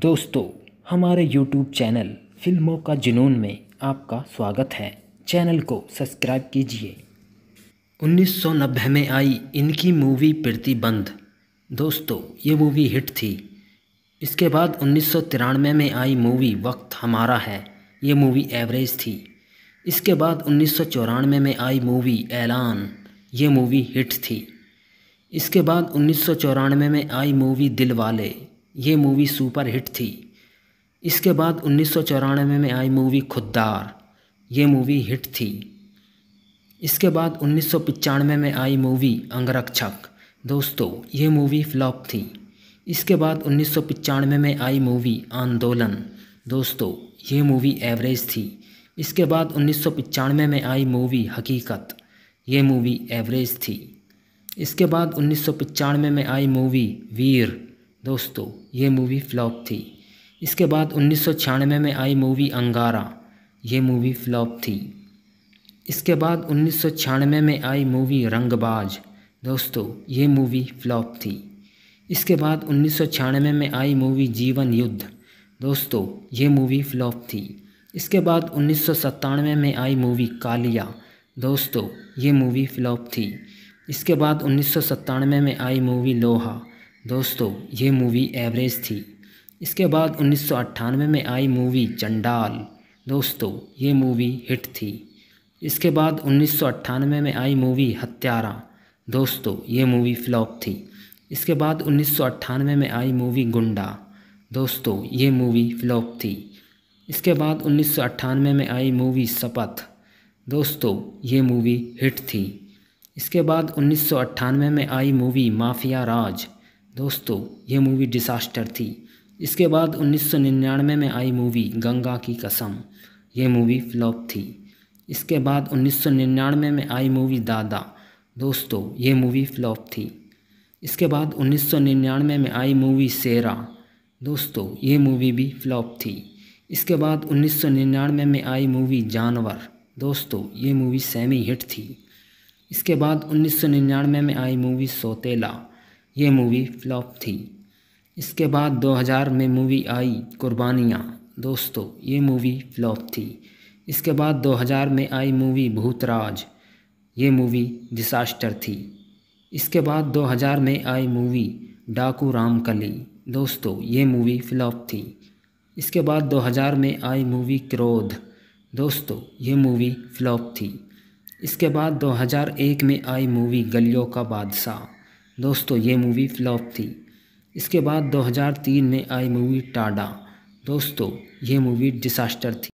दोस्तों हमारे YouTube channel फिल्मों का जुनून में आपका स्वागत है चैनल को सब्सक्राइब कीजिए 1990 में आई इनकी मूवी प्रतिबंध दोस्तों ये मूवी हिट थी इसके बाद उन्नीस में आई मूवी वक्त हमारा है ये मूवी एवरेज थी इसके बाद उन्नीस में आई मूवी ऐलान ये मूवी हिट थी इसके बाद उन्नीस में आई मूवी दिल वाले ये मूवी सुपर हिट थी इसके बाद उन्नीस में आई मूवी खुददार ये मूवी हिट थी इसके बाद उन्नीस में आई मूवी अंगरक्षक दोस्तों ये मूवी फ्लॉप थी इसके बाद उन्नीस में आई मूवी आंदोलन दोस्तों ये मूवी एवरेज थी इसके बाद उन्नीस में आई मूवी हकीकत ये मूवी एवरेज थी इसके बाद उन्नीस में आई मूवी वीर दोस्तों ये मूवी फ्लॉप थी इसके बाद उन्नीस में आई मूवी अंगारा ये मूवी फ्लॉप थी इसके बाद उन्नीस में आई मूवी रंगबाज दोस्तों ये मूवी फ्लॉप थी इसके बाद उन्नीस में आई मूवी जीवन युद्ध दोस्तों ये मूवी फ्लॉप थी इसके बाद उन्नीस में आई मूवी कालिया दोस्तों ये मूवी फ्लॉप थी इसके बाद उन्नीस में आई मूवी लोहा दोस्तों ये मूवी एवरेज थी इसके बाद उन्नीस में आई मूवी चंडाल दोस्तों ये मूवी हिट थी इसके बाद उन्नीस में आई मूवी हत्यारा दोस्तों ये मूवी फ्लॉप थी इसके बाद उन्नीस में आई मूवी गुंडा दोस्तों ये मूवी फ्लॉप थी इसके बाद उन्नीस में आई मूवी शपथ दोस्तों ये मूवी हिट थी इसके बाद उन्नीस में आई मूवी माफिया राज दोस्तों ये मूवी डिसास्टर थी इसके बाद 1999 में आई मूवी गंगा की कसम ये मूवी फ्लॉप थी इसके बाद 1999 में आई मूवी दादा दोस्तों ये मूवी फ्लॉप थी इसके बाद 1999 में आई मूवी सेरा दोस्तों ये मूवी भी फ्लॉप थी इसके बाद 1999 में आई मूवी जानवर दोस्तों ये मूवी सेमी हिट थी इसके बाद 1999 में आई मूवी सोतेला ये मूवी फ्लॉप थी इसके बाद 2000 में मूवी आई कुर्बानियाँ दोस्तों ये मूवी फ्लॉप थी इसके बाद 2000 में आई मूवी भूतराज ये मूवी डिसास्टर थी इसके बाद 2000 में आई मूवी डाकू रामकली दोस्तों ये मूवी फ्लॉप थी इसके बाद 2000 में आई मूवी क्रोध दोस्तों ये मूवी फ्लॉप थी इसके बाद 2001 में आई मूवी गलियों का बादशाह दोस्तों ये मूवी फ्लॉप थी इसके बाद 2003 में आई मूवी टाडा दोस्तों ये मूवी डिसास्टर थी